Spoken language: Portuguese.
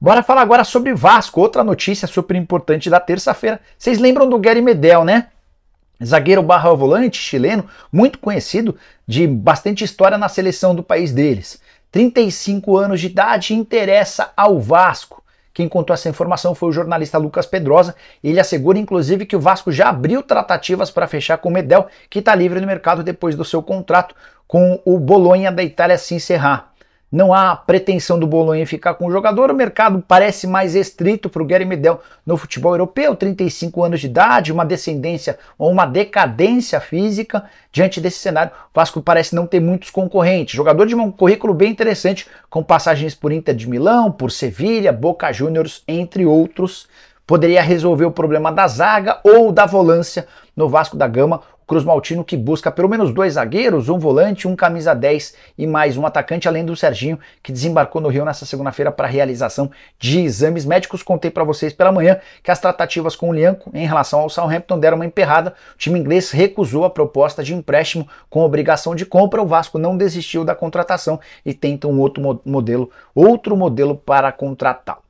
Bora falar agora sobre Vasco, outra notícia super importante da terça-feira. Vocês lembram do Gary Medel, né? Zagueiro barra volante chileno, muito conhecido, de bastante história na seleção do país deles. 35 anos de idade, interessa ao Vasco. Quem contou essa informação foi o jornalista Lucas Pedrosa. Ele assegura, inclusive, que o Vasco já abriu tratativas para fechar com o Medel, que está livre no mercado depois do seu contrato com o Bolonha da Itália se encerrar. Não há pretensão do Bolonha ficar com o jogador, o mercado parece mais restrito para o Gary Medel no futebol europeu, 35 anos de idade, uma descendência ou uma decadência física. Diante desse cenário, o Vasco parece não ter muitos concorrentes. Jogador de um currículo bem interessante, com passagens por Inter de Milão, por Sevilha, Boca Juniors, entre outros. Poderia resolver o problema da zaga ou da volância no Vasco da Gama. Cruz Maltino que busca pelo menos dois zagueiros, um volante, um camisa 10 e mais um atacante, além do Serginho, que desembarcou no Rio nessa segunda-feira para realização de exames médicos. Contei para vocês pela manhã que as tratativas com o Lianco em relação ao Southampton deram uma emperrada. O time inglês recusou a proposta de empréstimo com obrigação de compra. O Vasco não desistiu da contratação e tenta um outro modelo, outro modelo para contratá-lo.